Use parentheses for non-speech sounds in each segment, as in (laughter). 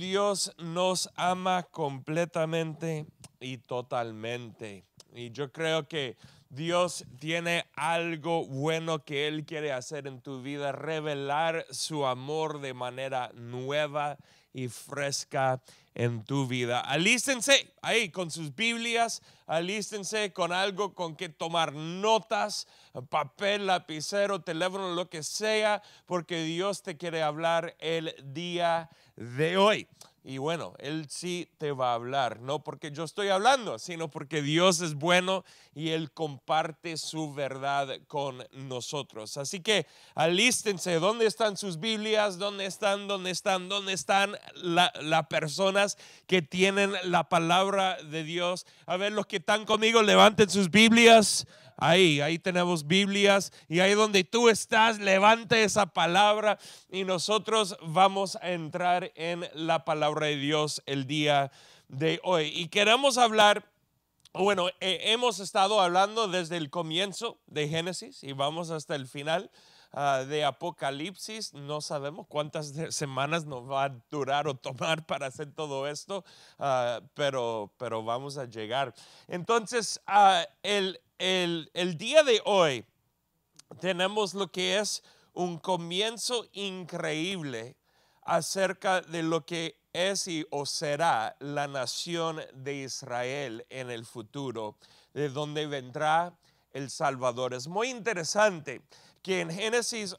Dios nos ama completamente y totalmente. Y yo creo que Dios tiene algo bueno que Él quiere hacer en tu vida, revelar su amor de manera nueva y fresca en tu vida. Alístense ahí con sus Biblias, alístense con algo con que tomar notas, papel, lapicero, teléfono, lo que sea, porque Dios te quiere hablar el día de hoy. Y bueno, Él sí te va a hablar, no porque yo estoy hablando, sino porque Dios es bueno y Él comparte su verdad con nosotros. Así que alístense, ¿dónde están sus Biblias? ¿Dónde están? ¿Dónde están? ¿Dónde están las personas que tienen la palabra de Dios? A ver, los que están conmigo, levanten sus Biblias. Ahí, ahí tenemos Biblias y ahí donde tú estás, levante esa palabra y nosotros vamos a entrar en la palabra de Dios el día de hoy. Y queremos hablar bueno, eh, hemos estado hablando desde el comienzo de Génesis y vamos hasta el final ah, de Apocalipsis. No sabemos cuántas semanas nos va a durar o tomar para hacer todo esto, ah, pero, pero vamos a llegar. Entonces, ah, el, el, día de hoy tenemos lo que es un comienzo increíble acerca de lo que es y o será la nación de Israel en el futuro, de donde vendrá el Salvador. Es muy interesante que en Génesis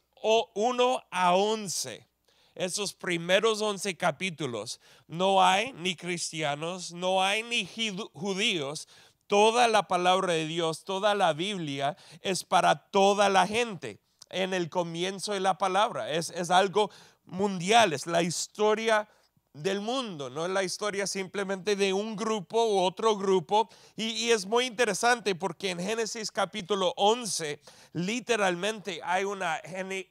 1 a 11, esos primeros 11 capítulos, no hay ni cristianos, no hay ni judíos, Toda la palabra de Dios, toda la Biblia es para toda la gente en el comienzo de la palabra. Es, algo mundial, es la historia del mundo, no es la historia simplemente de un grupo u otro grupo. Y, es muy interesante porque en Génesis capítulo 11 literalmente hay una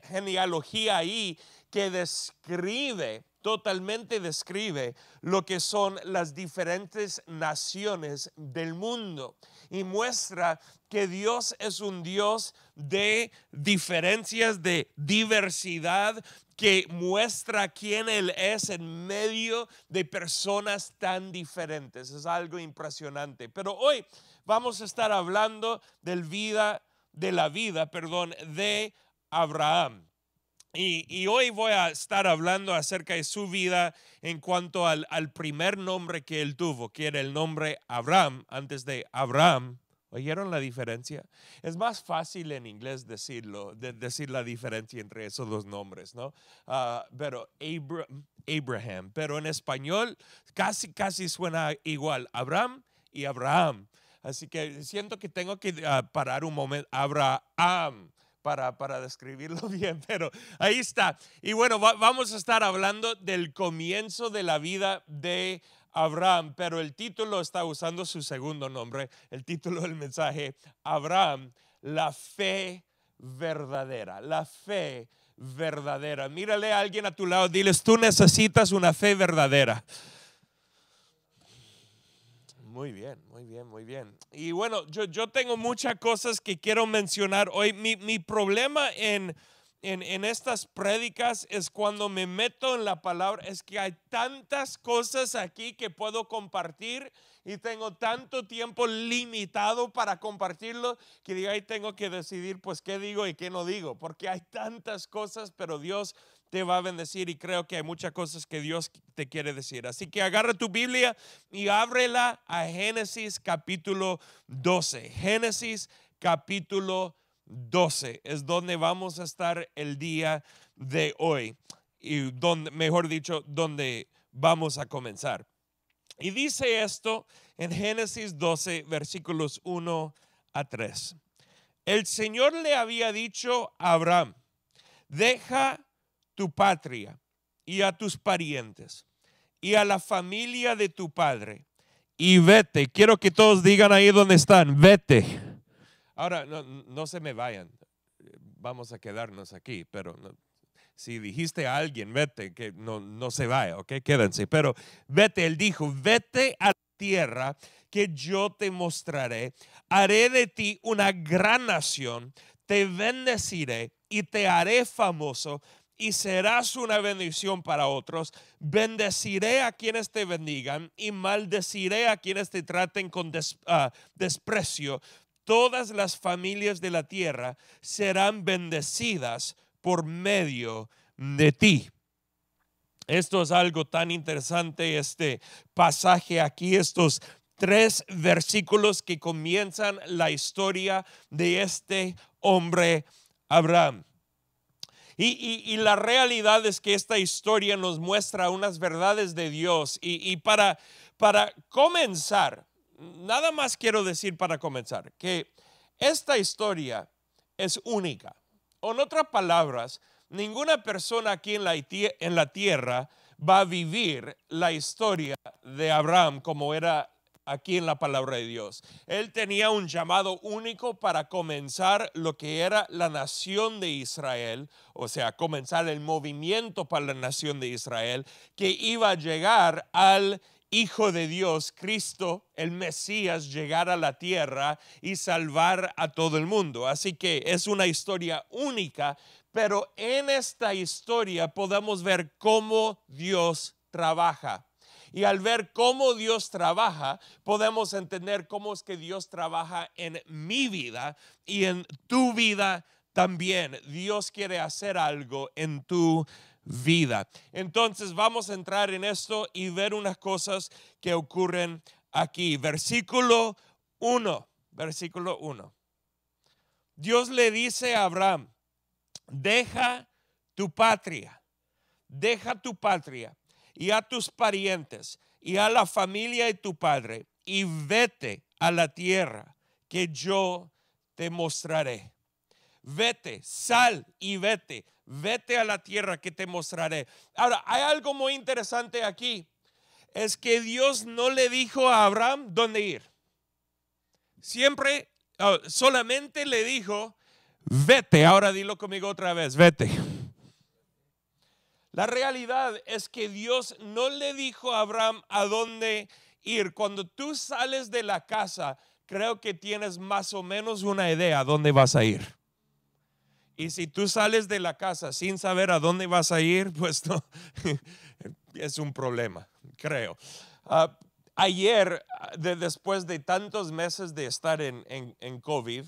genealogía ahí que describe totalmente describe lo que son las diferentes naciones del mundo y muestra que Dios es un Dios de diferencias, de diversidad, que muestra quién Él es en medio de personas tan diferentes. Es algo impresionante. Pero hoy vamos a estar hablando del vida, de la vida, perdón, de Abraham. Y, hoy voy a estar hablando acerca de su vida en cuanto al, primer nombre que él tuvo, que era el nombre Abraham, antes de Abraham. ¿Oyeron la diferencia? Es más fácil en inglés decirlo, de decir la diferencia entre esos dos nombres, ¿no? Ah, pero Abraham, pero en español casi, casi suena igual, Abraham y Abraham. Así que siento que tengo que ah, parar un momento, Abraham para, describirlo (laughs) bien, pero ahí está. Y bueno, vamos a estar hablando del comienzo de la vida de Abraham, pero el título está usando su segundo nombre, el título del mensaje, Abraham, la fe verdadera, la fe verdadera. Mírale a alguien a tu lado, diles, tú necesitas una fe verdadera. Muy bien, muy bien, muy bien. Y bueno, yo, yo tengo muchas cosas que quiero mencionar hoy. Mi, mi problema en, en, en, estas prédicas es cuando me meto en la palabra, es que hay tantas cosas aquí que puedo compartir y tengo tanto tiempo limitado para compartirlo que digo, ahí tengo que decidir pues qué digo y qué no digo, porque hay tantas cosas, pero Dios te va a bendecir y creo que hay muchas cosas que Dios te quiere decir. Así que agarra tu Biblia y ábrela a Génesis capítulo 12. Génesis capítulo 12 es donde vamos a estar el día de hoy y donde, mejor dicho, donde vamos a comenzar. Y dice esto en Génesis 12, versículos 1 a 3. El Señor le había dicho a Abraham, deja tu patria y a tus parientes y a la familia de tu padre y vete. Quiero que todos digan ahí donde están, vete. Ahora, no, se me vayan, vamos a quedarnos aquí, pero si dijiste a alguien, vete, que no, no se vaya, ok, quédense, pero vete, él dijo, vete a tierra que yo te mostraré, haré de ti una gran nación, te bendeciré y te haré famoso, y serás una bendición para otros. Bendeciré a quienes te bendigan y maldeciré a quienes te traten con ah, desprecio. Todas las familias de la tierra serán bendecidas por medio de ti. Esto es algo tan interesante, este pasaje aquí, estos tres versículos que comienzan la historia de este hombre Abraham. Y, la realidad es que esta historia nos muestra unas verdades de Dios. Y, para, para comenzar, nada más quiero decir para comenzar, que esta historia es única. En otras palabras, ninguna persona aquí en la, en la tierra va a vivir la historia de Abraham como era aquí en la palabra de Dios. Él tenía un llamado único para comenzar lo que era la nación de Israel, o sea, comenzar el movimiento para la nación de Israel, que iba a llegar al Hijo de Dios, Cristo, el Mesías, llegar a la tierra y salvar a todo el mundo. Así que es una historia única, pero en esta historia podemos ver cómo Dios trabaja. Y al ver cómo Dios trabaja, podemos entender cómo es que Dios trabaja en mi vida y en tu vida también. Dios quiere hacer algo en tu vida. Entonces vamos a entrar en esto y ver unas cosas que ocurren aquí. Versículo 1, versículo 1. Dios le dice a Abraham, deja tu patria, deja tu patria y a tus parientes y a la familia de tu padre y vete a la tierra que yo te mostraré. Vete, sal y vete, vete a la tierra que te mostraré. Ahora, hay algo muy interesante aquí. Es que Dios no le dijo a Abraham dónde ir. Siempre, ah, solamente le dijo, vete. Ahora dilo conmigo otra vez, vete. La realidad es que Dios no le dijo a Abraham a dónde ir. Cuando tú sales de la casa, creo que tienes más o menos una idea a dónde vas a ir. Y si tú sales de la casa sin saber a dónde vas a ir, (laughs) pues es un problema, creo. Ah, ayer, ah, después de tantos meses de estar en, en COVID,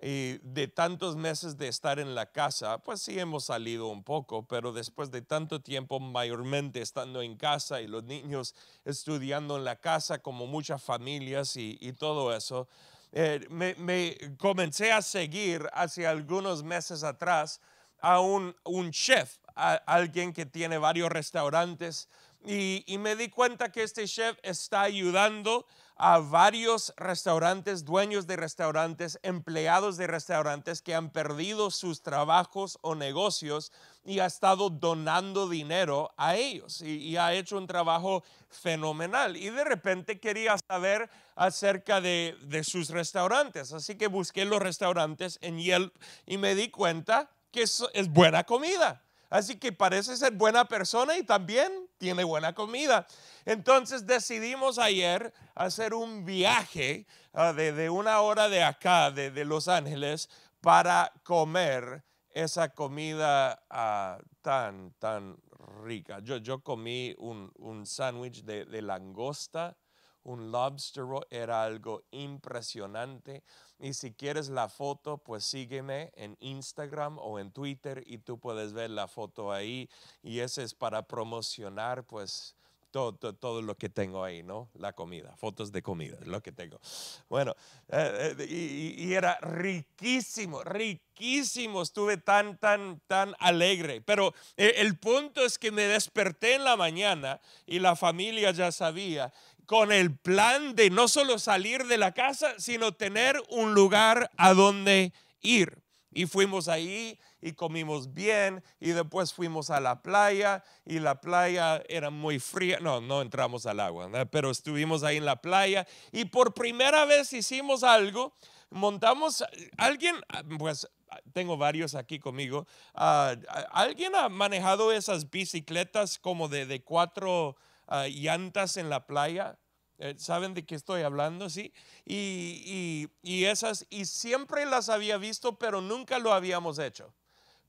y eh, de tantos meses de estar en la casa, pues sí hemos salido un poco, pero después de tanto tiempo mayormente estando en casa y los niños estudiando en la casa como muchas familias y, todo eso, eh, me, comencé a seguir hace algunos meses atrás a un, un chef, a alguien que tiene varios restaurantes y, me di cuenta que este chef está ayudando a varios restaurantes, dueños de restaurantes, empleados de restaurantes que han perdido sus trabajos o negocios y ha estado donando dinero a ellos y, ha hecho un trabajo fenomenal. Y de repente quería saber acerca de, sus restaurantes, así que busqué los restaurantes en Yelp y me di cuenta que es buena comida Así que parece ser buena persona y también tiene buena comida. Entonces decidimos ayer hacer un viaje ah, de, una hora de acá, de, Los Ángeles, para comer esa comida ah, tan, tan rica. Yo, comí un, un sándwich de, de langosta, un lobster roll, era algo impresionante. Y si quieres la foto, pues sígueme en Instagram o en Twitter y tú puedes ver la foto ahí. Y ese es para promocionar, pues, todo, todo, lo que tengo ahí, ¿no? La comida, fotos de comida, lo que tengo. Bueno, eh, eh, y, era riquísimo, riquísimo, estuve tan, tan, tan alegre. Pero eh, el punto es que me desperté en la mañana y la familia ya sabía con el plan de no solo salir de la casa, sino tener un lugar a donde ir. Y fuimos ahí y comimos bien y después fuimos a la playa y la playa era muy fría. No, no entramos al agua, pero estuvimos ahí en la playa y por primera vez hicimos algo. Montamos, alguien, pues tengo varios aquí conmigo, ah, ¿alguien ha manejado esas bicicletas como de cuatro Ah, llantas en la playa. Eh, ¿Saben de qué estoy hablando? Sí. Y, y esas, y siempre las había visto, pero nunca lo habíamos hecho.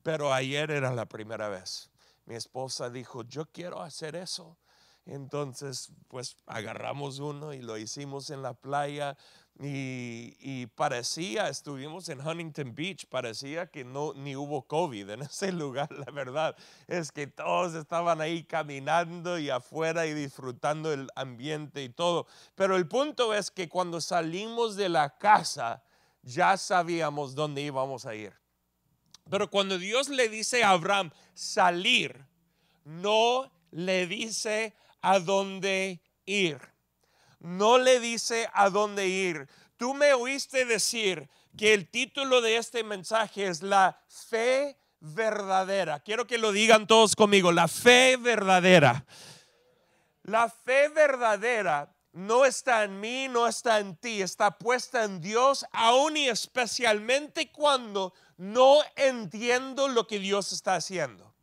Pero ayer era la primera vez. Mi esposa dijo, yo quiero hacer eso. Entonces, pues agarramos uno y lo hicimos en la playa. Y, parecía, estuvimos en Huntington Beach, parecía que no, ni hubo COVID en (laughs) ese lugar, la verdad. Es que todos estaban ahí caminando y afuera y disfrutando el ambiente y todo. Pero el punto es que cuando salimos de la casa, ya sabíamos dónde íbamos a ir. Pero cuando Dios le dice a Abraham salir, no le dice a dónde ir no le dice a dónde ir. Tú me oíste decir que el título de este mensaje es la fe verdadera. Quiero que lo digan todos conmigo, la fe verdadera. La fe verdadera no está en mí, no está en ti, está puesta en Dios, aún y especialmente cuando no entiendo lo que Dios está haciendo.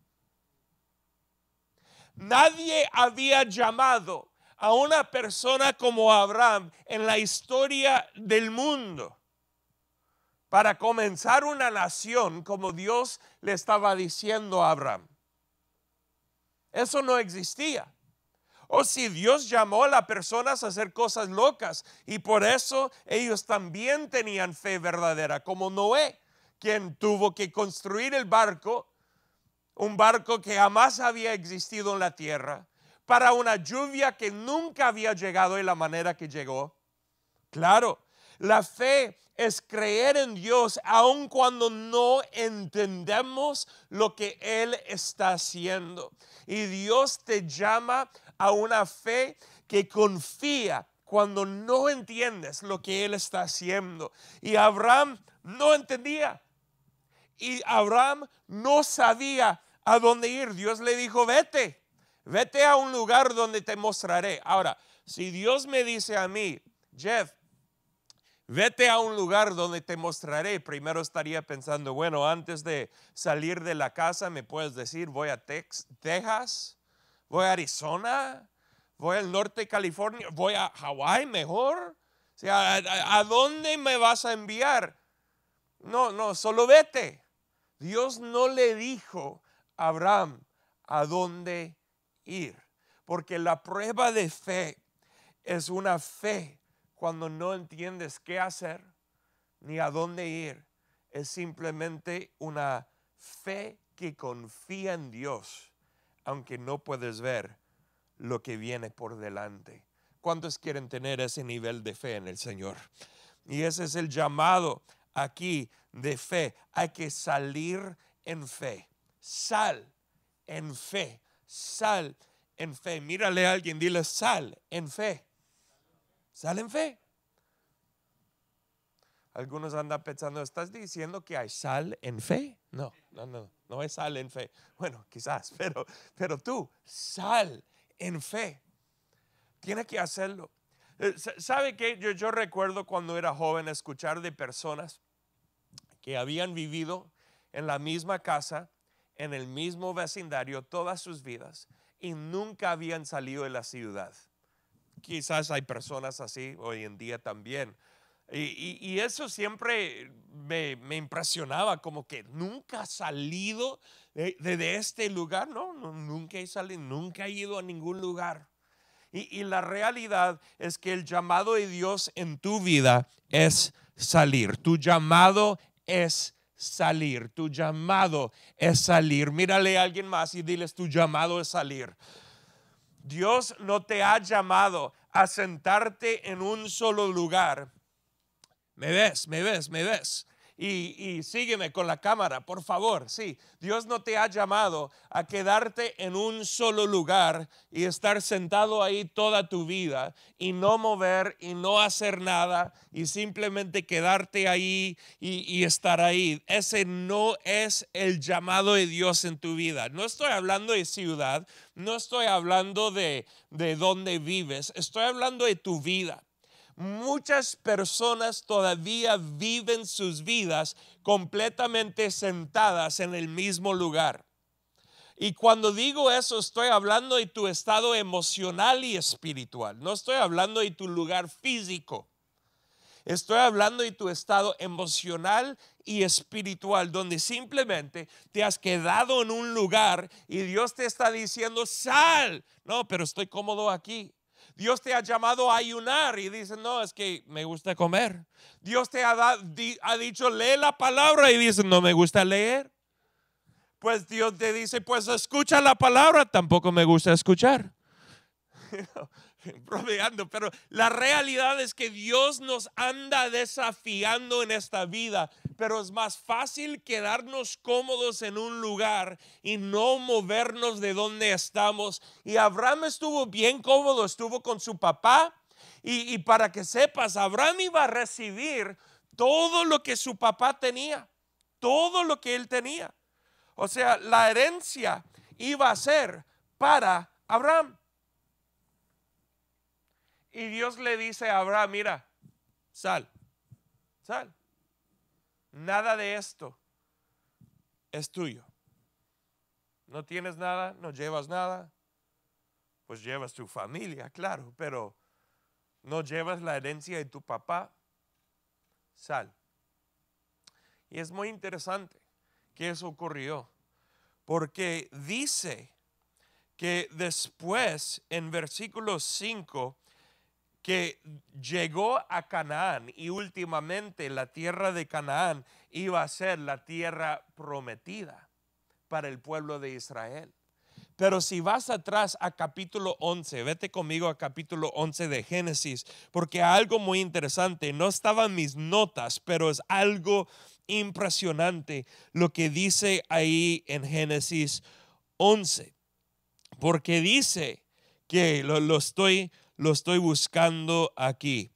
Nadie había llamado a una persona como Abraham en la historia del mundo para comenzar una nación como Dios le estaba diciendo a Abraham. Eso no existía. O si Dios llamó a las personas a hacer cosas locas y por eso ellos también tenían fe verdadera, como Noé, quien tuvo que construir el barco, un barco que jamás había existido en la tierra para una lluvia que nunca había llegado de la manera que llegó. Claro, la fe es creer en Dios aun cuando no entendemos lo que Él está haciendo. Y Dios te llama a una fe que confía cuando no entiendes lo que Él está haciendo. Y Abraham no entendía. Y Abraham no sabía a dónde ir. Dios le dijo, vete Vete a un lugar donde te mostraré. Ahora, si Dios me dice a mí, Jeff, vete a un lugar donde te mostraré, primero estaría pensando, bueno, antes de salir de la casa me puedes decir, voy a Texas, voy a Arizona, voy al norte de California, voy a Hawái mejor. O sea, ¿a, ¿a dónde me vas a enviar? No, no, solo vete. Dios no le dijo a Abraham a dónde ir, porque la prueba de fe es una fe cuando no entiendes qué hacer ni a dónde ir. Es simplemente una fe que confía en Dios, aunque no puedes ver lo que viene por delante. ¿Cuántos quieren tener ese nivel de fe en el Señor? Y ese es el llamado aquí de fe. Hay que salir en fe. Sal en fe sal en fe. Mírale a alguien, dile sal en fe. Sal en fe. Algunos andan pensando, ¿estás diciendo que hay sal en fe? No, no, no, no es sal en fe. Bueno, quizás, (laughs) pero, pero tú, sal en fe. Tienes que hacerlo. Eh, ¿Sabe qué? yo recuerdo cuando era joven escuchar de personas que habían vivido en la misma casa en el mismo vecindario todas sus vidas y nunca habían salido de la ciudad. Quizás hay personas así hoy en día también. Y, eso siempre me, impresionaba, como que nunca ha salido de, este lugar, no, nunca he salido, nunca he ido a ningún lugar. Y, y, la realidad es que el llamado de Dios en tu vida es salir. Tu llamado es salir. Tu llamado es salir. Mírale a alguien más y diles, tu llamado es salir. Dios no te ha llamado a sentarte en un solo lugar. Me ves, me ves, me ves y, sígueme con la cámara, por favor. Sí, Dios no te ha llamado a quedarte en un solo lugar y estar sentado ahí toda tu vida y no mover y no hacer nada y simplemente quedarte ahí y, estar ahí. Ese no es el llamado de Dios en tu vida. No estoy hablando de ciudad, no estoy hablando de, de dónde vives, estoy hablando de tu vida muchas personas todavía viven sus vidas completamente sentadas en el mismo lugar. Y cuando digo eso, estoy hablando de tu estado emocional y espiritual. No estoy hablando de tu lugar físico. Estoy hablando de tu estado emocional y espiritual, donde simplemente te has quedado en un lugar y Dios te está diciendo, sal. No, pero estoy cómodo aquí. Dios te ha llamado a ayunar y dices, no, es que me gusta comer. Dios te ha, ha dicho, lee la palabra y dices, no me gusta leer. Pues Dios te dice, pues escucha la palabra, tampoco me gusta escuchar. (laughs) pero la realidad es que Dios nos anda desafiando en esta vida pero es más fácil quedarnos cómodos en un lugar y no movernos de donde estamos. Y Abraham estuvo bien cómodo, estuvo con su papá. Y, para que sepas, Abraham iba a recibir todo lo que su papá tenía, todo lo que él tenía. O sea, la herencia iba a ser para Abraham. Y Dios le dice a Abraham, mira, sal, sal. Nada de esto es tuyo. No tienes nada, no llevas nada. Pues llevas tu familia, claro, pero no llevas la herencia de tu papá. Sal. Y es muy interesante que eso ocurrió, porque dice que después en versículo 5 que llegó a Canaán y últimamente la tierra de Canaán iba a ser la tierra prometida para el pueblo de Israel. Pero si vas atrás a capítulo 11, vete conmigo a capítulo 11 de Génesis, porque algo muy interesante, no estaban mis notas, pero es algo impresionante lo que dice ahí en Génesis 11, porque dice que lo, lo estoy lo estoy buscando aquí.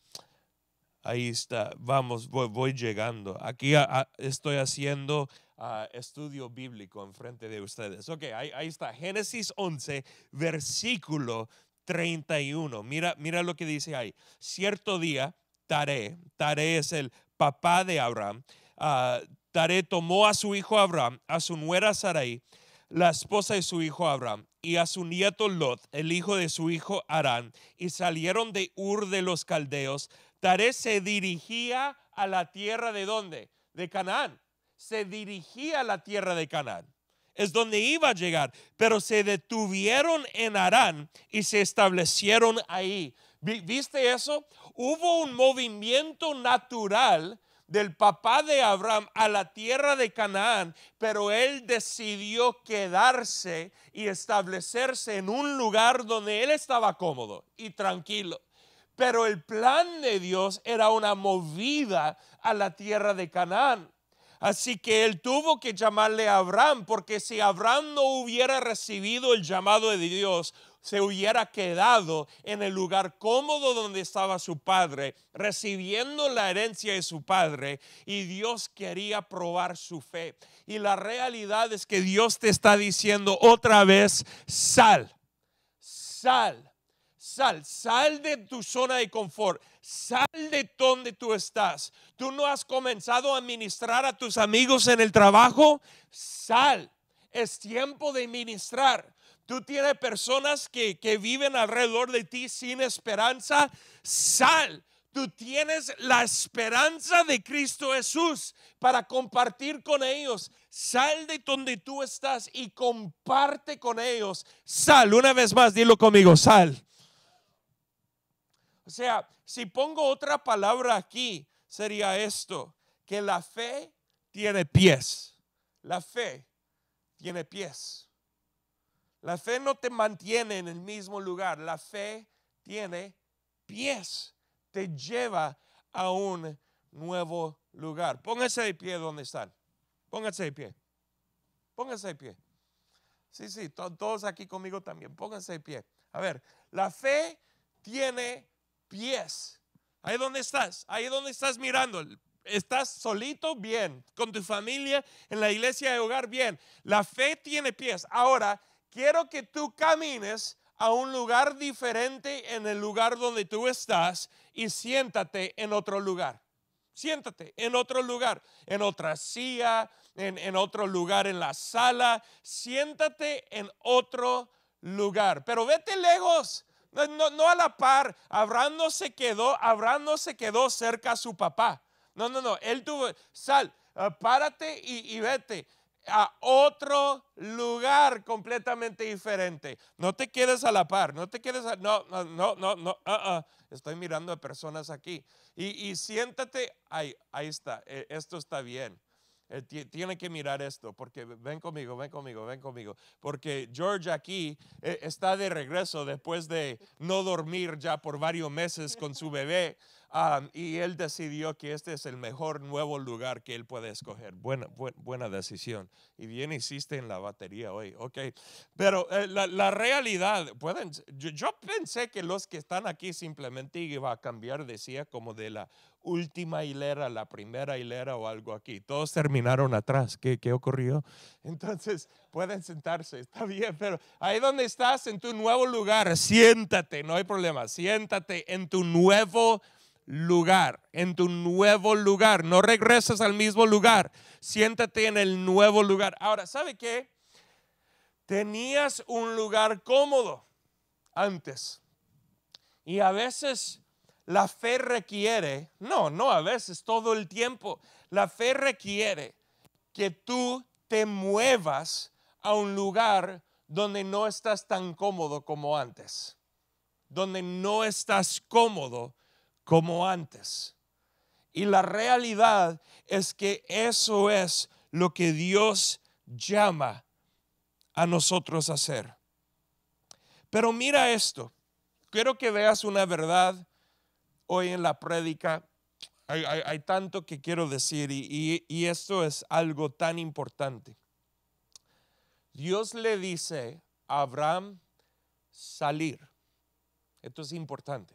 Ahí está, vamos, voy, llegando. Aquí estoy haciendo ah, estudio bíblico enfrente de ustedes. Ok, ahí, está, Génesis 11, versículo 31. Mira, mira lo que dice ahí. Cierto día, Tare, Tare es el papá de Abraham, ah, Tare tomó a su hijo Abraham, a su nuera Sarai, la esposa de su hijo Abraham, y a su nieto Lot, el hijo de su hijo Arán, y salieron de Ur de los Caldeos. Taré se dirigía a la tierra de dónde? De Canaán. Se dirigía a la tierra de Canaán. Es donde iba a llegar, pero se detuvieron en Arán y se establecieron ahí. ¿Viste eso? Hubo un movimiento natural del papá de Abraham a la tierra de Canaán, pero él decidió quedarse y establecerse en un lugar donde él estaba cómodo y tranquilo. Pero el plan de Dios era una movida a la tierra de Canaán. Así que él tuvo que llamarle a Abraham, porque si Abraham no hubiera recibido el llamado de Dios, se hubiera quedado en el lugar cómodo donde estaba su padre, recibiendo la herencia de su padre, y Dios quería probar su fe. Y la realidad es que Dios te está diciendo otra vez, sal, sal, sal, sal de tu zona de confort, sal de donde tú estás. Tú no has comenzado a ministrar a tus amigos en el trabajo, sal. Es tiempo de ministrar tú tienes personas que, viven alrededor de ti sin esperanza, sal. Tú tienes la esperanza de Cristo Jesús para compartir con ellos. Sal de donde tú estás y comparte con ellos. Sal, una vez más, dilo conmigo, sal. O sea, si pongo otra palabra aquí, sería esto, que la fe tiene pies. La fe tiene pies. La fe no te mantiene en el mismo lugar, la fe tiene pies, te lleva a un nuevo lugar. Póngase de pie donde están. Póngase de pie. Póngase de pie. Sí, sí, todos aquí conmigo también. Pónganse de pie. A ver, la fe tiene pies. Ahí donde estás, ahí donde estás mirando. Estás solito, bien. Con tu familia, en la iglesia de hogar, bien. La fe tiene pies. Ahora, quiero que tú camines a un lugar diferente en el lugar donde tú estás y siéntate en otro lugar. Siéntate en otro lugar, en otra silla, en, otro lugar en la sala. Siéntate en otro lugar, pero vete lejos. No, a la par. Abraham no se quedó, se quedó cerca a su papá. No, no, no. Él tuvo, sal, eh, párate y, y vete a otro lugar completamente diferente. No te quedes a la par, no te quedes No, no, no, no, uh, uh. estoy mirando a personas aquí. Y, siéntate, ahí, ahí está, e, esto está bien. Eh, tiene que mirar esto, porque ven conmigo, ven conmigo, ven conmigo. Porque George aquí eh, está de regreso después de no dormir ya por varios meses con su bebé. y él decidió que este es el mejor nuevo lugar que él puede escoger. Buena, buena decisión. Y bien hiciste en la batería hoy. Ok. Pero eh, la, realidad, pueden, yo, yo, pensé que los que están aquí simplemente iba a cambiar, decía, como de la última hilera, la primera hilera o algo aquí. Todos terminaron atrás. ¿Qué, qué ocurrió? (laughs) Entonces, pueden sentarse, está bien, pero ahí donde estás, en tu nuevo lugar, siéntate, no hay problema, siéntate en tu nuevo lugar, en tu nuevo lugar. No regresas al mismo lugar, siéntate en el nuevo lugar. Ahora, ¿sabe qué? Tenías un lugar cómodo antes. Y a veces la fe requiere, no, no a veces, todo el tiempo. La fe requiere que tú te muevas a un lugar donde no estás tan cómodo como antes. Donde no estás cómodo como antes. Y la realidad es que eso es lo que Dios llama a nosotros a hacer. Pero mira esto, quiero que veas una verdad hoy en la prédica. Hay, tanto que quiero decir y, esto es algo tan importante. Dios le dice a Abraham salir. Esto es importante.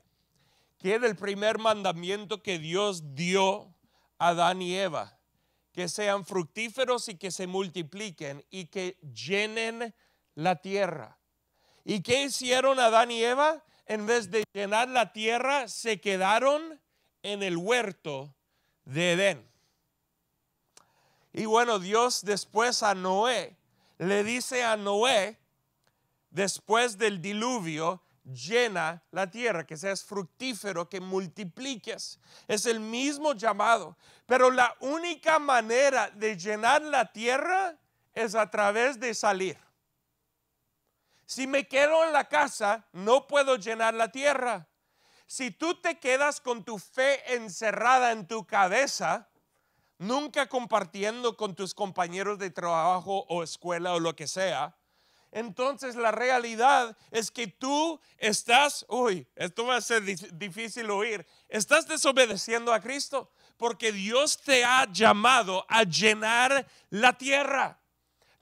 Que era el primer mandamiento que Dios dio a Adán y Eva. Que sean fructíferos y que se multipliquen y que llenen la tierra. ¿Y qué hicieron Adán y Eva? en vez de llenar la tierra, se quedaron en el huerto de Edén. Y bueno, Dios después a Noé le dice a Noé, después del diluvio, llena la tierra, que seas fructífero, que multipliques. Es el mismo llamado. Pero la única manera de llenar la tierra es a través de salir. Si me quedo en la casa, no puedo llenar la tierra. Si tú te quedas con tu fe encerrada en tu cabeza, nunca compartiendo con tus compañeros de trabajo o escuela o lo que sea, entonces la realidad es que tú estás, uy, esto va a ser difícil oír, estás desobedeciendo a Cristo porque Dios te ha llamado a llenar la tierra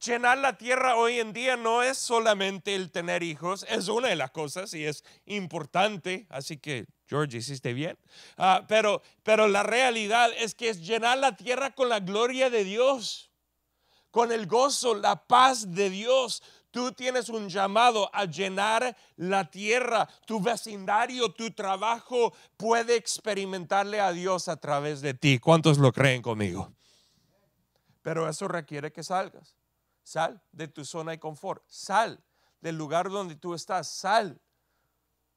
llenar la tierra hoy en día no es solamente el tener hijos, es una de las cosas y es importante, así que George, hiciste bien, ah, pero, pero la realidad es que es llenar la tierra con la gloria de Dios, con el gozo, la paz de Dios. Tú tienes un llamado a llenar la tierra, tu vecindario, tu trabajo puede experimentarle a Dios a través de ti. ¿Cuántos lo creen conmigo? Pero eso requiere que salgas. Sal de tu zona de confort. Sal del lugar donde tú estás. Sal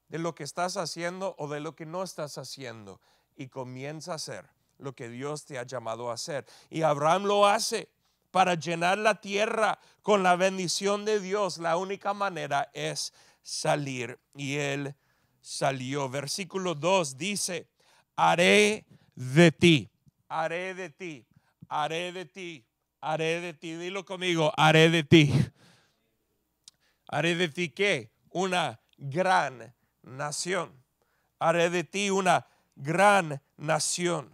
de lo que estás haciendo o de lo que no estás haciendo. Y comienza a hacer lo que Dios te ha llamado a hacer. Y Abraham lo hace para llenar la tierra con la bendición de Dios. La única manera es salir. Y él salió. Versículo 2 dice, haré de ti, haré de ti, haré de ti haré de ti, dilo conmigo, haré de ti. Haré de ti qué? Una gran nación. Haré de ti una gran nación.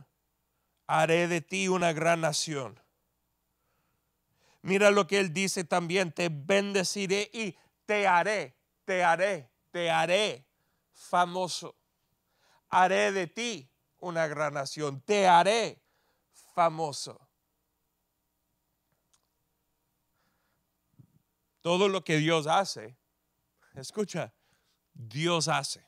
Haré de ti una gran nación. Mira lo que él dice también, te bendeciré y te haré, te haré, te haré famoso. Haré de ti una gran nación, te haré famoso. Todo lo que Dios hace, escucha, Dios hace.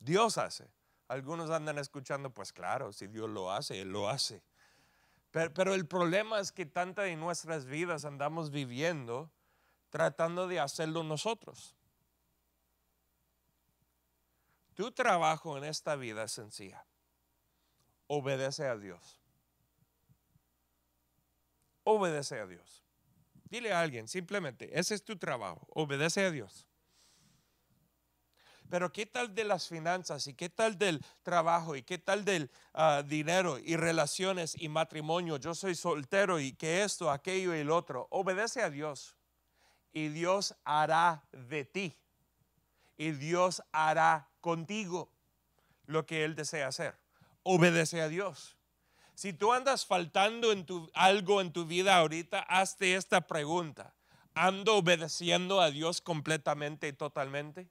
Dios hace. Algunos andan escuchando, pues claro, si Dios lo hace, Él lo hace. Pero, el problema es que tanta de nuestras vidas andamos viviendo tratando de hacerlo nosotros. Tu trabajo en esta vida es sencilla. Obedece a Dios. Obedece a Dios. Dile a alguien, simplemente, ese es tu trabajo, obedece a Dios. Pero ¿qué tal de las finanzas y qué tal del trabajo y qué tal del ah, dinero y relaciones y matrimonio? Yo soy soltero y que esto, aquello y el otro. Obedece a Dios y Dios hará de ti y Dios hará contigo lo que Él desea hacer. Obedece a Dios. Si tú andas faltando en tu, algo en tu vida ahorita, hazte esta pregunta. ¿Ando obedeciendo a Dios completamente y totalmente?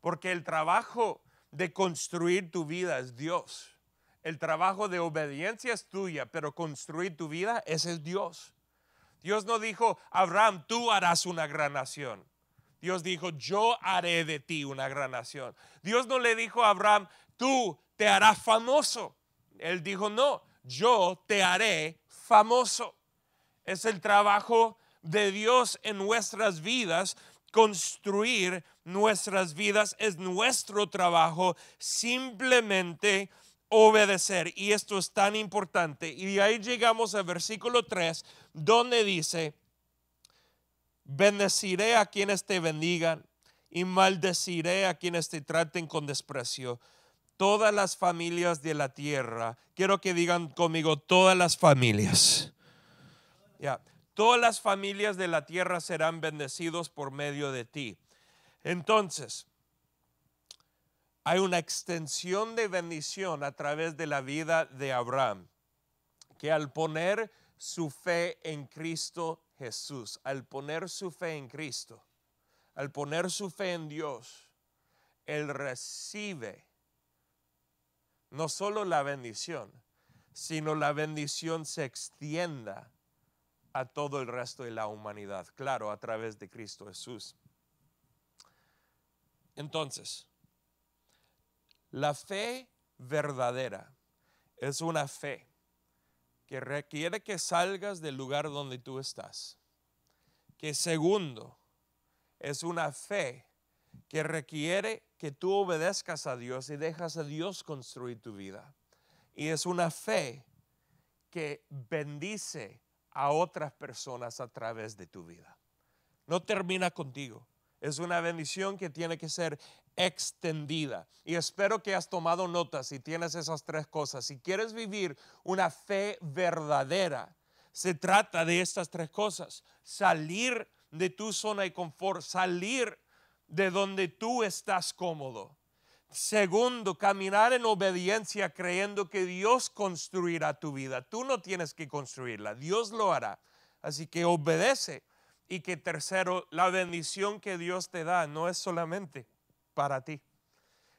Porque el trabajo de construir tu vida es Dios. El trabajo de obediencia es tuya, pero construir tu vida, es el Dios. Dios no dijo, Abraham, tú harás una gran nación. Dios dijo, yo haré de ti una gran nación. Dios no le dijo a Abraham, tú te hará famoso. Él dijo, no, yo te haré famoso. Es el trabajo de Dios en nuestras vidas, construir nuestras vidas, es nuestro trabajo, simplemente obedecer. Y esto es tan importante. Y de ahí llegamos al versículo 3, donde dice, bendeciré a quienes te bendigan y maldeciré a quienes te traten con desprecio todas las familias de la tierra. Quiero que digan conmigo, todas las familias. Ya, todas las familias de la tierra serán bendecidos por medio de ti. Entonces, hay una extensión de bendición a través de la vida de Abraham, que al poner su fe en Cristo Jesús, al poner su fe en Cristo, al poner su fe en Dios, él recibe no solo la bendición, sino la bendición se extienda a todo el resto de la humanidad, claro, a través de Cristo Jesús. Entonces, la fe verdadera es una fe que requiere que salgas del lugar donde tú estás. Que segundo, es una fe que requiere que tú obedezcas a Dios y dejas a Dios construir tu vida. Y es una fe que bendice a otras personas a través de tu vida. No termina contigo. Es una bendición que tiene que ser extendida. Y espero que has tomado notas y tienes esas tres cosas. Si quieres vivir una fe verdadera, se trata de estas tres cosas. Salir de tu zona de confort, salir de donde tú estás cómodo. Segundo, caminar en obediencia creyendo que Dios construirá tu vida. Tú no tienes que construirla, Dios lo hará. Así que obedece. Y que tercero, la bendición que Dios te da no es solamente para ti,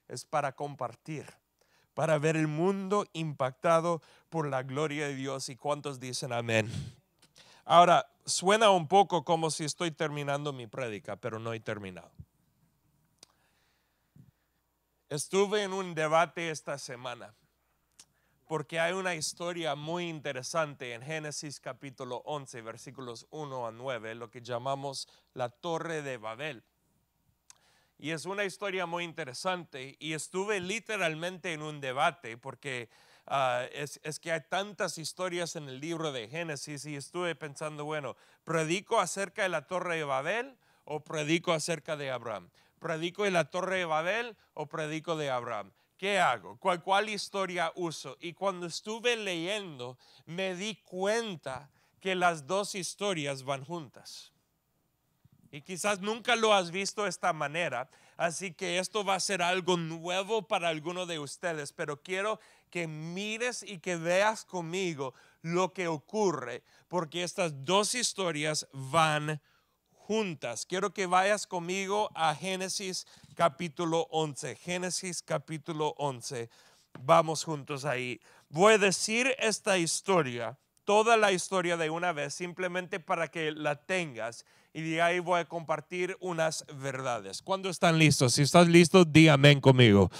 es para compartir, para ver el mundo impactado por la gloria de Dios. ¿Y cuántos dicen amén? Ahora, suena un poco como si estoy terminando mi prédica, pero no he terminado. Estuve en un debate esta semana porque hay una historia muy interesante en Génesis capítulo 11, versículos 1 a 9, lo que llamamos la torre de Babel. Y es una historia muy interesante y estuve literalmente en un debate porque ah, es, es que hay tantas historias en el libro de Génesis y estuve pensando, bueno, ¿predico acerca de la torre de Babel o predico acerca de Abraham? ¿Predico de la torre de Babel o predico de Abraham? ¿Qué hago? ¿Cuál, cual historia uso? Y cuando estuve leyendo, me di cuenta que las dos historias van juntas. Y quizás nunca lo has visto de esta manera, así que esto va a ser algo nuevo para alguno de ustedes, pero quiero que mires y que veas conmigo lo que ocurre, porque estas dos historias van Quiero que vayas conmigo a Génesis capítulo 11. Génesis capítulo 11. Vamos juntos ahí. Voy a decir esta historia, toda la historia de una vez, simplemente para que la tengas. Y de ahí voy a compartir unas verdades. cuando están listos? Si estás listo, di amén conmigo.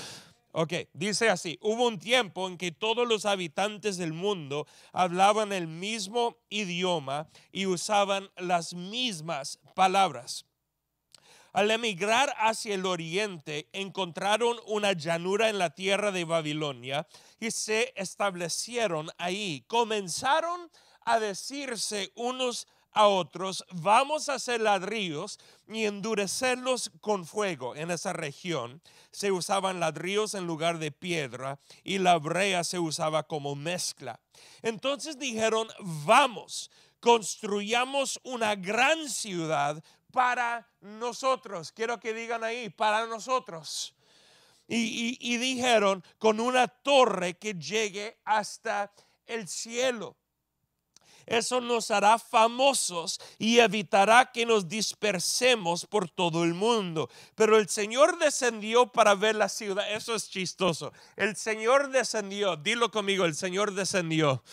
Ok, dice así, hubo un tiempo en que todos los habitantes del mundo hablaban el mismo idioma y usaban las mismas palabras. Al emigrar hacia el oriente, encontraron una llanura en la tierra de Babilonia y se establecieron ahí. Comenzaron a decirse unos a otros, vamos a hacer ladrillos y endurecerlos con fuego. En esa región se usaban ladrillos en lugar de piedra y la brea se usaba como mezcla. Entonces dijeron, vamos, construyamos una gran ciudad para nosotros. Quiero que digan ahí, para nosotros. Y, y dijeron, con una torre que llegue hasta el cielo eso nos hará famosos y evitará que nos dispersemos por todo el mundo. Pero el Señor descendió para ver la ciudad. Eso es chistoso. El Señor descendió. Dilo conmigo, el Señor descendió.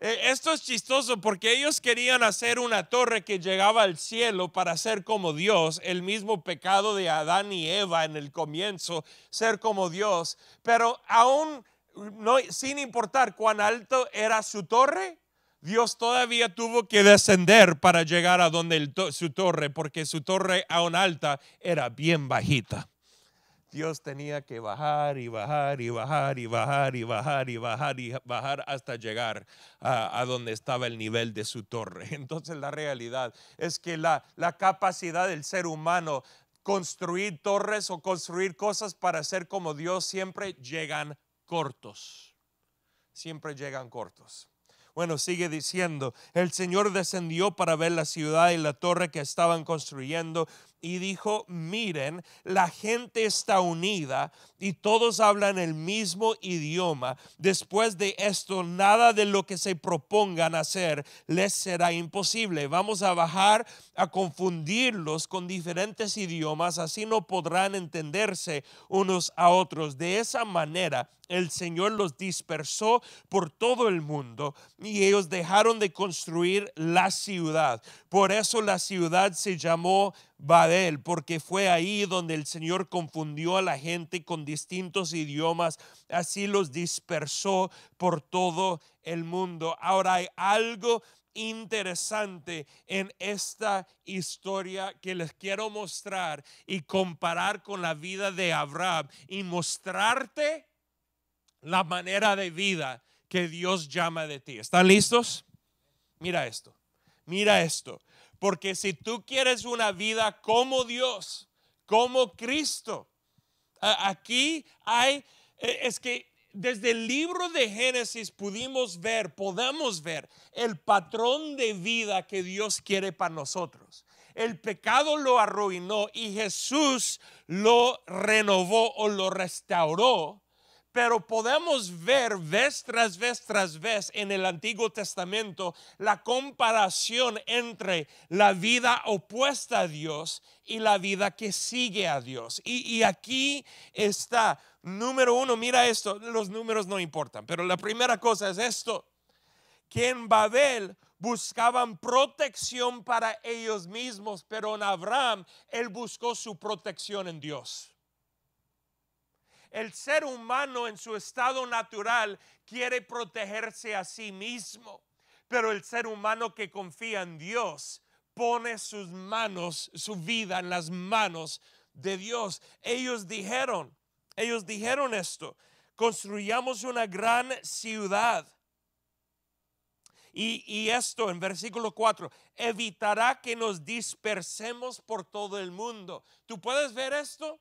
Eh, esto es chistoso porque ellos querían hacer una torre que llegaba al cielo para ser como Dios, el mismo pecado de Adán y Eva en el comienzo, ser como Dios, pero aún sin importar cuán alto era su torre, Dios todavía tuvo que descender para llegar a donde su torre, porque su torre aún alta era bien bajita. Dios tenía que bajar y bajar y bajar y bajar y bajar y bajar y bajar hasta llegar a, donde estaba el nivel de su torre. (laughs) Entonces la realidad es que la, la capacidad del ser humano construir torres o construir cosas para ser como Dios siempre llegan cortos. Siempre llegan cortos. Bueno, sigue diciendo, el Señor descendió para ver la ciudad y la torre que estaban construyendo y dijo, miren, la gente está unida y todos hablan el mismo idioma. Después de esto, nada de lo que se propongan hacer les será imposible. Vamos a bajar a confundirlos con diferentes idiomas, así no podrán entenderse unos a otros. De esa manera, el Señor los dispersó por todo el mundo y ellos dejaron de construir la ciudad. Por eso la ciudad se llamó Babel, porque fue ahí donde el Señor confundió a la gente con distintos idiomas, así los dispersó por todo el mundo. Ahora hay algo interesante en esta historia que les quiero mostrar y comparar con la vida de Abraham y mostrarte la manera de vida que Dios llama de ti. ¿Están listos? Mira esto, mira esto. Porque si tú quieres una vida como Dios, como Cristo, aquí hay, e, es que desde el libro de Génesis pudimos ver, podamos ver el patrón de vida que Dios quiere para nosotros. El pecado lo arruinó y Jesús lo renovó o lo restauró pero podemos ver vez tras vez tras vez en el Antiguo Testamento la comparación entre la vida opuesta a Dios y la vida que sigue a Dios. Y, aquí está, número uno, mira esto, los números no importan, pero la primera cosa es esto, que en Babel buscaban protección para ellos mismos, pero en Abraham él buscó su protección en Dios el ser humano en su estado natural quiere protegerse a sí mismo, pero el ser humano que confía en Dios pone sus manos, su vida en las manos de Dios. Ellos dijeron, ellos dijeron esto, construyamos una gran ciudad. Y, esto en versículo 4, evitará que nos dispersemos por todo el mundo. ¿Tú puedes ver esto?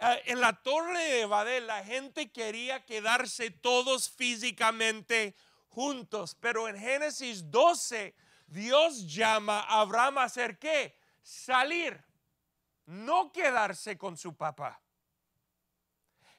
Ah, en la torre de Babel la gente quería quedarse todos físicamente juntos, pero en Génesis 12 Dios llama a Abraham a hacer qué? Salir, no quedarse con su papá.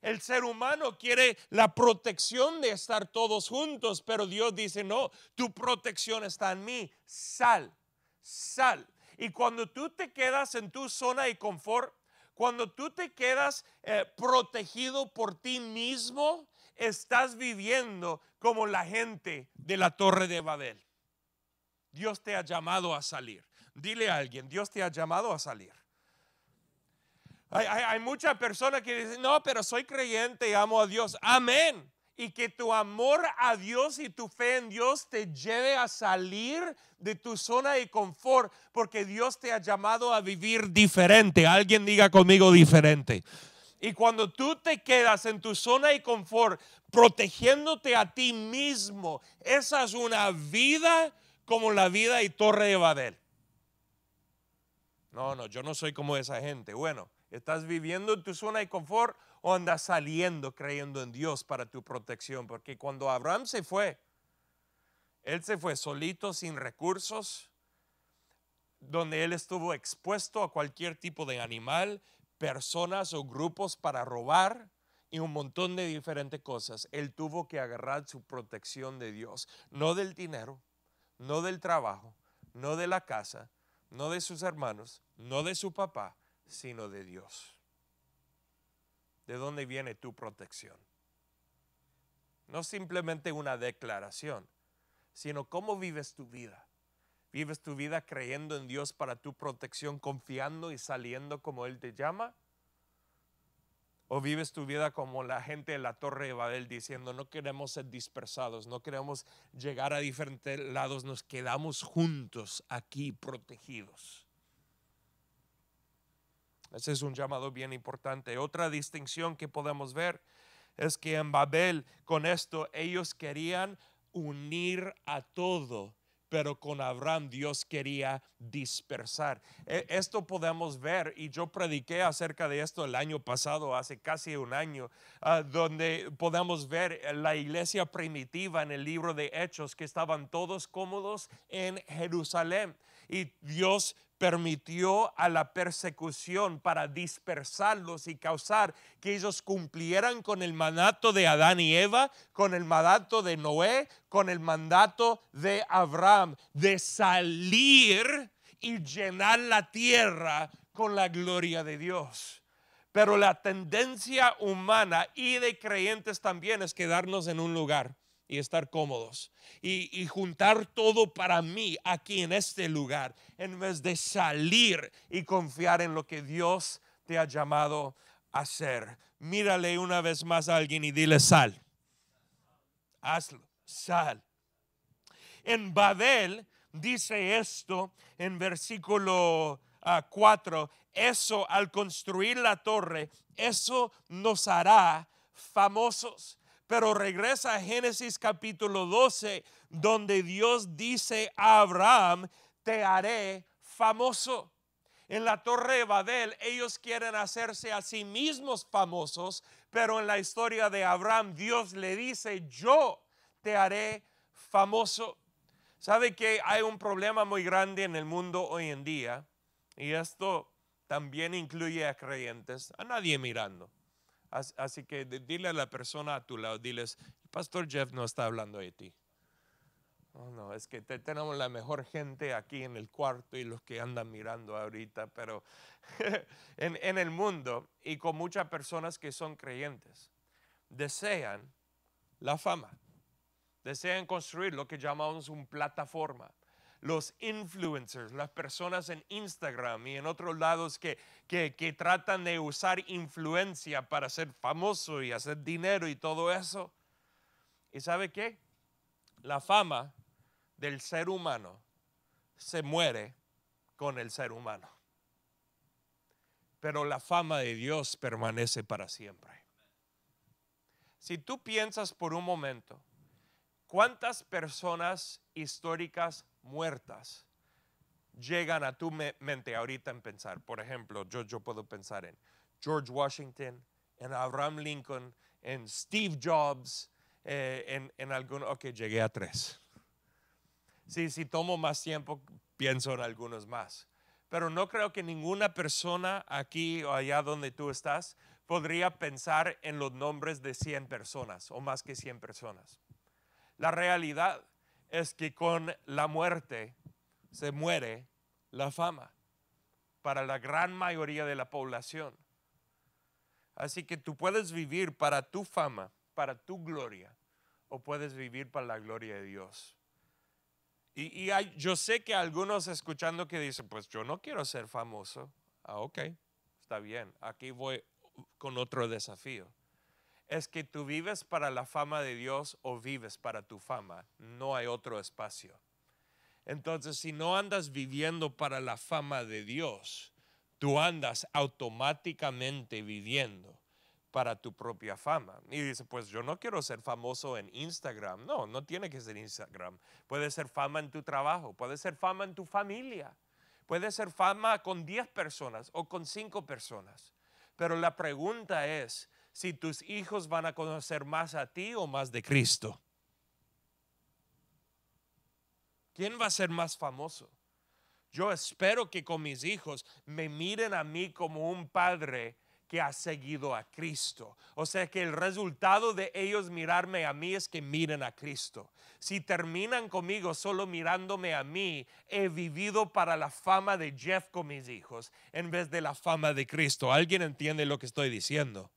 El ser humano quiere la protección de estar todos juntos, pero Dios dice, no, tu protección está en mí, sal, sal. Y cuando tú te quedas en tu zona de confort, cuando tú te quedas eh, protegido por ti mismo, estás viviendo como la gente de la torre de Babel. Dios te ha llamado a salir. Dile a alguien, Dios te ha llamado a salir. Hay, hay muchas personas que dicen, no, pero soy creyente y amo a Dios. Amén y que tu amor a Dios y tu fe en Dios te lleve a salir de tu zona de confort, porque Dios te ha llamado a vivir diferente. Alguien diga conmigo diferente. Y cuando tú te quedas en tu zona de confort, protegiéndote a ti mismo, esa es una vida como la vida de torre de Babel. No, no, yo no soy como esa gente. Bueno, estás viviendo en tu zona de confort, o andas saliendo creyendo en Dios para tu protección? Porque cuando Abraham se fue, él se fue solito, sin recursos, donde él estuvo expuesto a cualquier tipo de animal, personas o grupos para robar y un montón de diferentes cosas. Él tuvo que agarrar su protección de Dios, no del dinero, no del trabajo, no de la casa, no de sus hermanos, no de su papá, sino de Dios. ¿De dónde viene tu protección? No simplemente una declaración, sino cómo vives tu vida. ¿Vives tu vida creyendo en Dios para tu protección, confiando y saliendo como Él te llama? ¿O vives tu vida como la gente de la Torre de Babel diciendo, no queremos ser dispersados, no queremos llegar a diferentes lados, nos quedamos juntos aquí protegidos? Ese es un llamado bien importante. Otra distinción que podemos ver es que en Babel con esto ellos querían unir a todo, pero con Abraham Dios quería dispersar. E, esto podemos ver y yo prediqué acerca de esto el año pasado, hace casi un año, ah, donde podemos ver la iglesia primitiva en el libro de Hechos que estaban todos cómodos en Jerusalén y Dios permitió a la persecución para dispersarlos y causar que ellos cumplieran con el mandato de Adán y Eva, con el mandato de Noé, con el mandato de Abraham, de salir y llenar la tierra con la gloria de Dios. Pero la tendencia humana y de creyentes también es quedarnos en un lugar y estar cómodos y, juntar todo para mí aquí en este lugar en vez de salir y confiar en lo que Dios te ha llamado a hacer. Mírale una vez más a alguien y dile sal. Hazlo, sal. En Babel dice esto en versículo 4, ah, eso al construir la torre, eso nos hará famosos pero regresa a Génesis capítulo 12, donde Dios dice a Abraham, te haré famoso. En la torre de Babel ellos quieren hacerse a sí mismos famosos, pero en la historia de Abraham Dios le dice, yo te haré famoso. ¿Sabe que hay un problema muy grande en el mundo hoy en día? Y esto también incluye a creyentes, a nadie mirando. Así que dile a la persona a tu lado, diles, Pastor Jeff no está hablando de ti. Oh, no, es que tenemos la mejor gente aquí en el cuarto y los que andan mirando ahorita, pero (laughs) en, en el mundo y con muchas personas que son creyentes, desean la fama, desean construir lo que llamamos una plataforma los influencers, las personas en Instagram y en otros lados que, que, tratan de usar influencia para ser famoso y hacer dinero y todo eso. ¿Y sabe qué? La fama del ser humano se muere con el ser humano. Pero la fama de Dios permanece para siempre. Si tú piensas por un momento ¿Cuántas personas históricas muertas llegan a tu mente ahorita en pensar? Por ejemplo, yo, yo puedo pensar en George Washington, en Abraham Lincoln, en Steve Jobs, eh, en, en alguno. Ok, llegué a tres. Sí, si tomo más tiempo, pienso en algunos más. Pero no creo que ninguna persona aquí o allá donde tú estás podría pensar en los nombres de 100 personas o más que 100 personas. La realidad es que con la muerte se muere la fama para la gran mayoría de la población. Así que tú puedes vivir para tu fama, para tu gloria, o puedes vivir para la gloria de Dios. Y, yo sé que algunos escuchando que dicen, pues yo no quiero ser famoso. Ah, ok, está bien, aquí voy con otro desafío es que tú vives para la fama de Dios o vives para tu fama. No hay otro espacio. Entonces, si no andas viviendo para la fama de Dios, tú andas automáticamente viviendo para tu propia fama. Y dice, pues yo no quiero ser famoso en Instagram. No, no tiene que ser Instagram. Puede ser fama en tu trabajo, puede ser fama en tu familia, puede ser fama con 10 personas o con 5 personas. Pero la pregunta es, si tus hijos van a conocer más a ti o más de Cristo. ¿Quién va a ser más famoso? Yo espero que con mis hijos me miren a mí como un padre que ha seguido a Cristo. O sea que el resultado de ellos mirarme a mí es que miren a Cristo. Si terminan conmigo solo mirándome a mí, he vivido para la fama de Jeff con mis hijos en vez de la fama de Cristo. ¿Alguien entiende lo que estoy diciendo?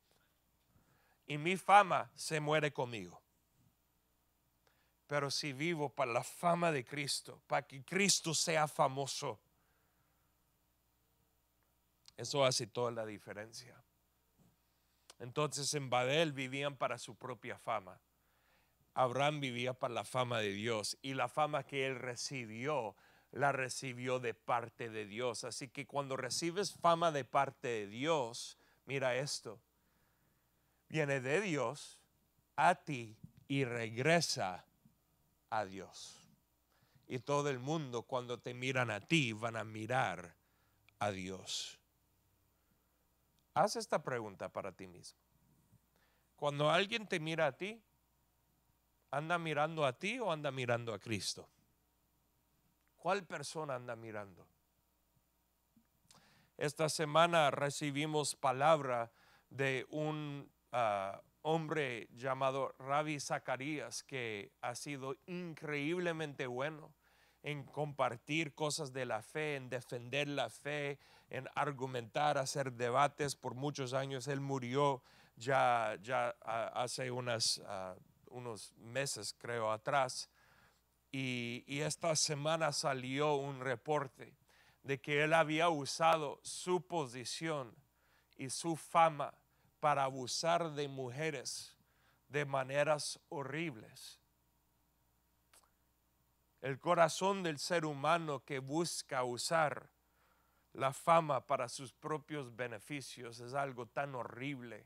y mi fama se muere conmigo. Pero si vivo para la fama de Cristo, para que Cristo sea famoso, eso hace toda la diferencia. Entonces en Babel vivían para su propia fama. Abraham vivía para la fama de Dios y la fama que él recibió la recibió de parte de Dios. Así que cuando recibes fama de parte de Dios, mira esto, viene de Dios a ti y regresa a Dios. Y todo el mundo cuando te miran a ti van a mirar a Dios. Haz esta pregunta para ti mismo. Cuando alguien te mira a ti, ¿anda mirando a ti o anda mirando a Cristo? ¿Cuál persona anda mirando? Esta semana recibimos palabra de un hombre llamado Rabbi Zacarías, que ha sido increíblemente bueno en compartir cosas de la fe, en defender la fe, en argumentar, hacer debates por muchos años. Él murió ya, ya hace unos meses, creo, atrás. Y, y esta semana salió un reporte de que él había usado su posición y su fama para abusar de mujeres de maneras horribles. El corazón del ser humano que busca usar la fama para sus propios beneficios es algo tan horrible.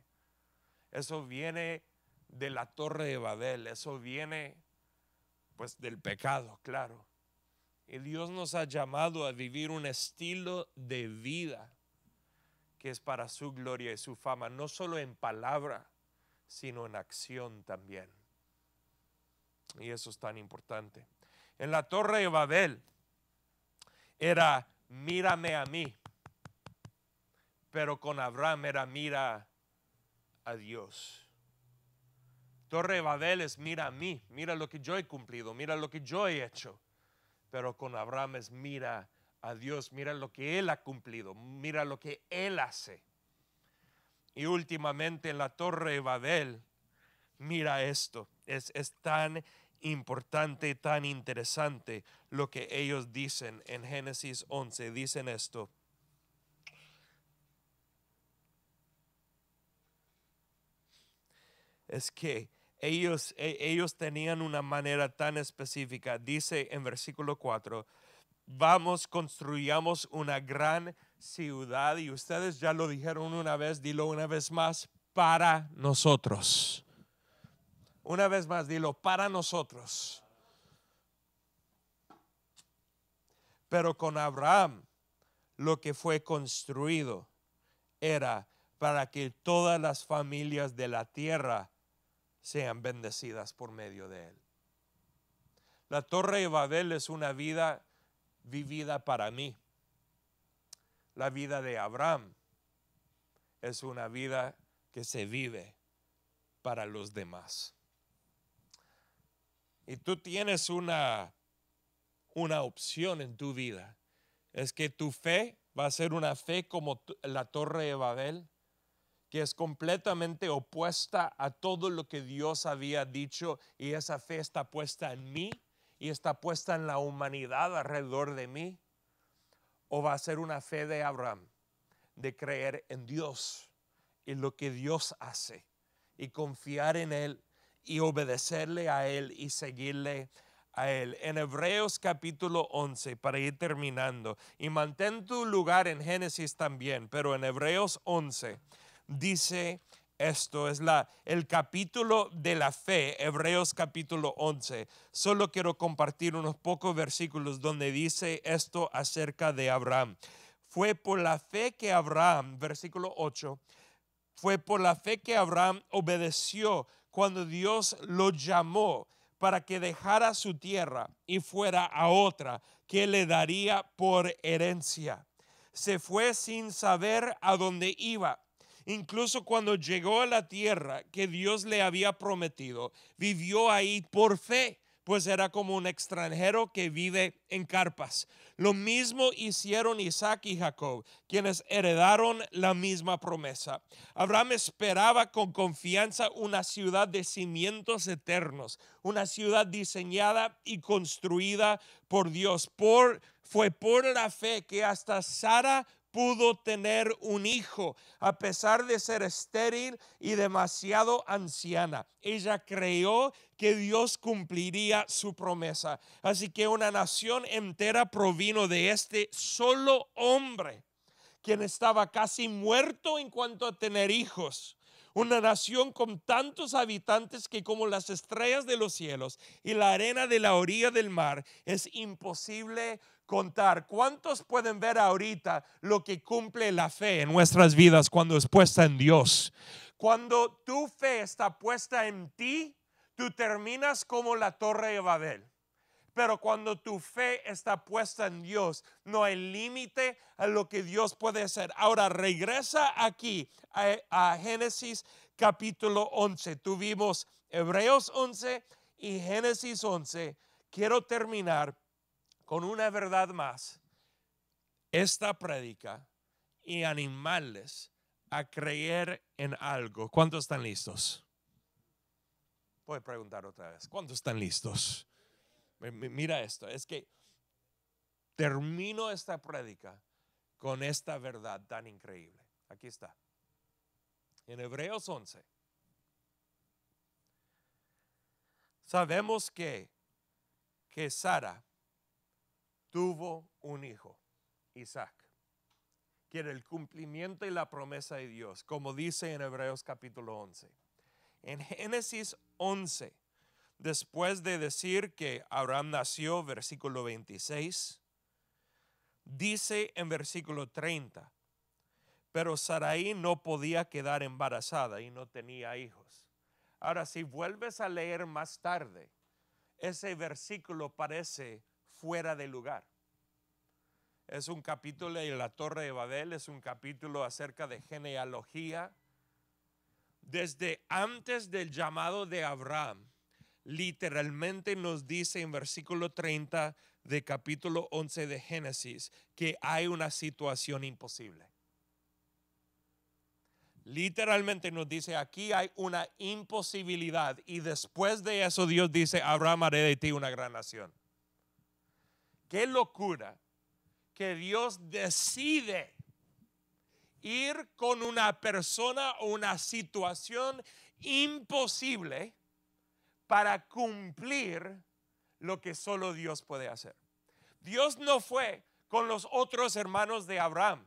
Eso viene de la torre de Babel, eso viene pues del pecado, claro. Y Dios nos ha llamado a vivir un estilo de vida que es para su gloria y su fama, no solo en palabra, sino en acción también. Y eso es tan importante. En la torre de Babel era, mírame a mí, pero con Abraham era, mira a Dios. Torre de Babel es, mira a mí, mira lo que yo he cumplido, mira lo que yo he hecho, pero con Abraham es, mira a a Dios, mira lo que Él ha cumplido, mira lo que Él hace. Y últimamente en la torre de Babel, mira esto, es, tan importante, tan interesante lo que ellos dicen en Génesis 11, dicen esto. es que ellos, e, ellos, tenían una manera tan específica. Dice en versículo 4, vamos, construyamos una gran ciudad y ustedes ya lo dijeron una vez, dilo una vez más, para nosotros. Una vez más, dilo, para nosotros. Pero con Abraham, lo que fue construido era para que todas las familias de la tierra sean bendecidas por medio de él. La torre de Babel es una vida vivida para mí. La vida de Abraham es una vida que se vive para los demás. Y tú tienes una, una opción en tu vida. Es que tu fe va a ser una fe como la torre de Babel, que es completamente opuesta a todo lo que Dios había dicho y esa fe está puesta en mí y está puesta en la humanidad alrededor de mí? ¿O va a ser una fe de Abraham, de creer en Dios y lo que Dios hace y confiar en Él y obedecerle a Él y seguirle a Él? En Hebreos capítulo 11, para ir terminando, y mantén tu lugar en Génesis también, pero en Hebreos 11 dice esto, es la, el capítulo de la fe, Hebreos capítulo 11. Solo quiero compartir unos pocos versículos donde dice esto acerca de Abraham. Fue por la fe que Abraham, versículo 8, fue por la fe que Abraham obedeció cuando Dios lo llamó para que dejara su tierra y fuera a otra que le daría por herencia. Se fue sin saber a dónde iba Incluso cuando llegó a la tierra que Dios le había prometido, vivió ahí por fe pues era como un extranjero que vive en carpas. Lo mismo hicieron Isaac y Jacob, quienes heredaron la misma promesa. Abraham esperaba con confianza una ciudad de cimientos eternos, una ciudad diseñada y construida por Dios. fue por la fe que hasta Sara pudo tener un hijo, a pesar de ser estéril y demasiado anciana. Ella creyó que Dios cumpliría su promesa. Así que una nación entera provino de este solo hombre, quien estaba casi muerto en cuanto a tener hijos una nación con tantos habitantes que como las estrellas de los cielos y la arena de la orilla del mar es imposible contar. ¿Cuántos pueden ver ahorita lo que cumple la fe en nuestras vidas cuando es puesta en Dios? Cuando tu fe está puesta en ti, tú terminas como la torre de Babel. Pero cuando tu fe está puesta en Dios, no hay límite a lo que Dios puede hacer. Ahora regresa aquí a, Génesis capítulo 11. Tuvimos Hebreos 11 y Génesis 11. Quiero terminar con una verdad más esta prédica y animarles a creer en algo. ¿Cuántos están listos? Voy a preguntar otra vez. ¿Cuántos están listos? Mira esto, es que termino esta prédica con esta verdad tan increíble. Aquí está. En Hebreos 11. Sabemos que que Sara tuvo un hijo, Isaac, que era el cumplimiento y la promesa de Dios, como dice en Hebreos capítulo 11. En Génesis 11, después de decir que Abraham nació, versículo 26, dice en versículo 30, pero Saraí no podía quedar embarazada y no tenía hijos. Ahora, si vuelves a leer más tarde, ese versículo parece fuera de lugar. Es un capítulo de la Torre de Babel, es un capítulo acerca de genealogía. Desde antes del llamado de Abraham, literalmente nos dice en versículo 30 de capítulo 11 de Génesis que hay una situación imposible. Literalmente nos dice aquí hay una imposibilidad y después de eso Dios dice, Abraham haré de ti una gran nación. Qué locura que Dios decide ir con una persona o una situación imposible para cumplir lo que solo Dios puede hacer. Dios no fue con los otros hermanos de Abraham.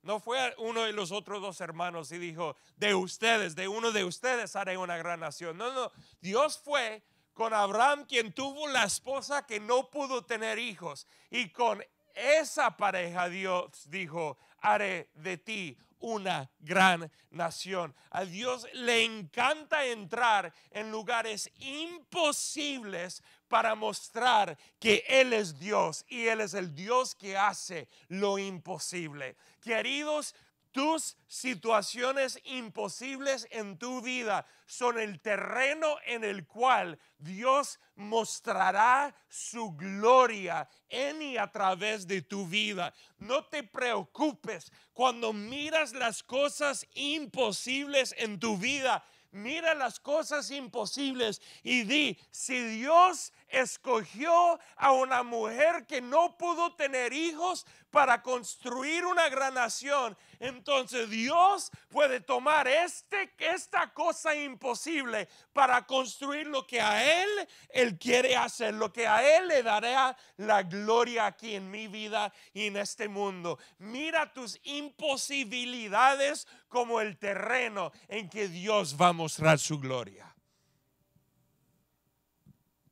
No fue uno de los otros dos hermanos y dijo, de ustedes, de uno de ustedes haré una gran nación. No, no, Dios fue con Abraham quien tuvo la esposa que no pudo tener hijos. Y con esa pareja Dios dijo, haré de ti una gran nación. A Dios le encanta entrar en lugares imposibles para mostrar que Él es Dios y Él es el Dios que hace lo imposible. Queridos, tus situaciones imposibles en tu vida son el terreno en el cual Dios mostrará su gloria en y a través de tu vida. No te preocupes cuando miras las cosas imposibles en tu vida. Mira las cosas imposibles y di, si Dios escogió a una mujer que no pudo tener hijos para construir una gran nación. Entonces Dios puede tomar este, esta cosa imposible para construir lo que a Él, Él quiere hacer, lo que a Él le dará la gloria aquí en mi vida y en este mundo. Mira tus imposibilidades como el terreno en que Dios va a mostrar su gloria.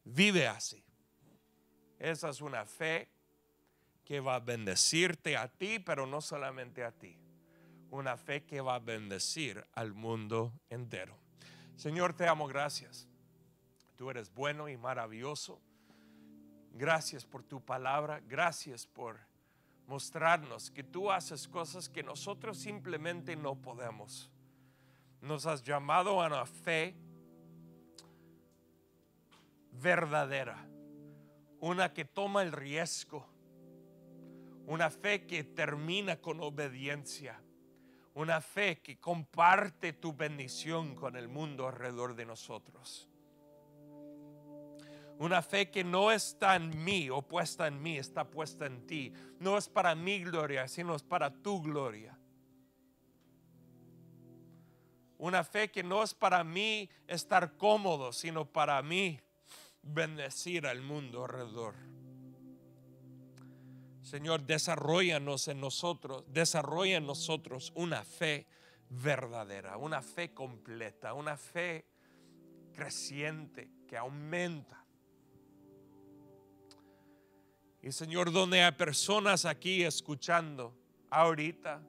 Vive así. Esa es una fe que va a bendecirte a ti, pero no solamente a ti. Una fe que va a bendecir al mundo entero. Señor, te amo, gracias. Tú eres bueno y maravilloso. Gracias por tu palabra. Gracias por mostrarnos que tú haces cosas que nosotros simplemente no podemos. Nos has llamado a una fe verdadera, una que toma el riesgo, una fe que termina con obediencia, una fe que comparte tu bendición con el mundo alrededor de nosotros. Una fe que no está en mí o puesta en mí, está puesta en ti. No es para mi gloria, sino es para tu gloria. Una fe que no es para mí estar cómodo, sino para mí bendecir al mundo alrededor. Señor, desarrollanos en nosotros, desarrolla en nosotros una fe verdadera, una fe completa, una fe creciente que aumenta. Y Señor, donde hay personas aquí escuchando ahorita,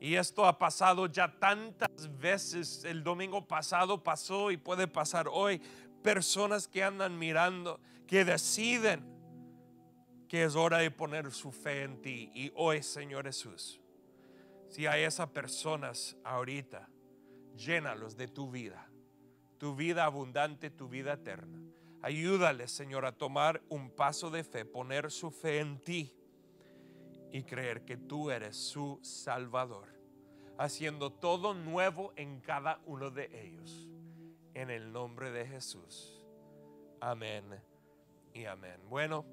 y esto ha pasado ya tantas veces, el domingo pasado pasó y puede pasar hoy, personas que andan mirando, que deciden que es hora de poner su fe en ti. Y hoy, Señor Jesús, si hay esas personas ahorita, llénalos de tu vida, tu vida abundante, tu vida eterna. Ayúdales, Señor, a tomar un paso de fe, poner su fe en ti y creer que tú eres su Salvador, haciendo todo nuevo en cada uno de ellos en el nombre de Jesús. Amén y amén. Bueno.